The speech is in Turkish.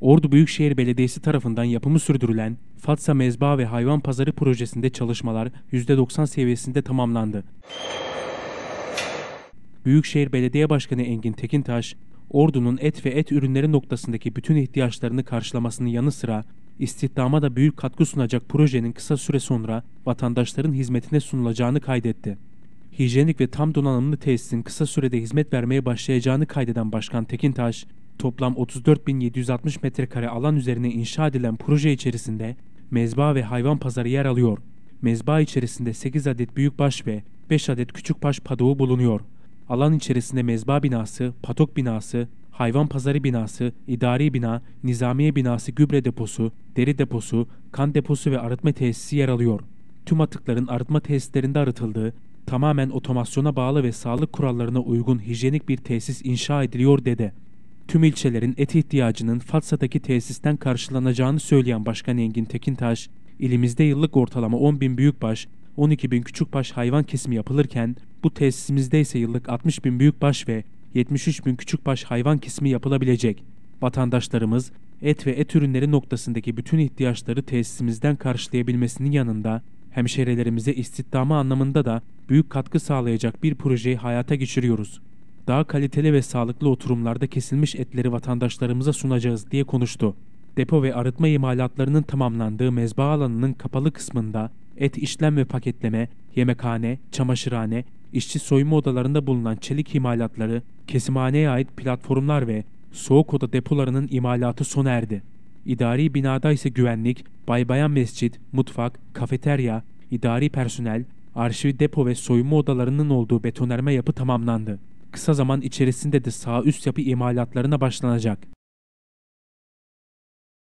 Ordu Büyükşehir Belediyesi tarafından yapımı sürdürülen Fatsa Mezba ve Hayvan Pazarı projesinde çalışmalar %90 seviyesinde tamamlandı. Büyükşehir Belediye Başkanı Engin Tekintaş, ordunun et ve et ürünleri noktasındaki bütün ihtiyaçlarını karşılamasının yanı sıra istihdama da büyük katkı sunacak projenin kısa süre sonra vatandaşların hizmetine sunulacağını kaydetti. Hijyenik ve tam donanımlı tesisin kısa sürede hizmet vermeye başlayacağını kaydeden Başkan Tekintaş, Toplam 34.760 metrekare alan üzerine inşa edilen proje içerisinde mezba ve hayvan pazarı yer alıyor. Mezba içerisinde 8 adet büyükbaş ve 5 adet küçükbaş padoğu bulunuyor. Alan içerisinde mezba binası, patok binası, hayvan pazarı binası, idari bina, nizamiye binası, gübre deposu, deri deposu, kan deposu ve arıtma tesisi yer alıyor. Tüm atıkların arıtma tesislerinde arıtıldığı, tamamen otomasyona bağlı ve sağlık kurallarına uygun hijyenik bir tesis inşa ediliyor dedi tüm ilçelerin et ihtiyacının Fatsa'daki tesisten karşılanacağını söyleyen Başkan Engin Tekintaş, ilimizde yıllık ortalama 10 bin büyükbaş, 12 bin küçükbaş hayvan kesimi yapılırken, bu tesisimizde ise yıllık 60 bin büyükbaş ve 73 bin küçükbaş hayvan kesimi yapılabilecek. Vatandaşlarımız et ve et ürünleri noktasındaki bütün ihtiyaçları tesisimizden karşılayabilmesinin yanında hemşehrilerimize istihdamı anlamında da büyük katkı sağlayacak bir projeyi hayata geçiriyoruz daha kaliteli ve sağlıklı oturumlarda kesilmiş etleri vatandaşlarımıza sunacağız diye konuştu. Depo ve arıtma imalatlarının tamamlandığı mezba alanının kapalı kısmında et işlem ve paketleme, yemekhane, çamaşırhane, işçi soyunma odalarında bulunan çelik imalatları, kesimhaneye ait platformlar ve soğuk oda depolarının imalatı sona erdi. İdari binada ise güvenlik, baybayan mescit, mutfak, kafeterya, idari personel, arşiv depo ve soyunma odalarının olduğu betonarme yapı tamamlandı kısa zaman içerisinde de sağ üst yapı imalatlarına başlanacak.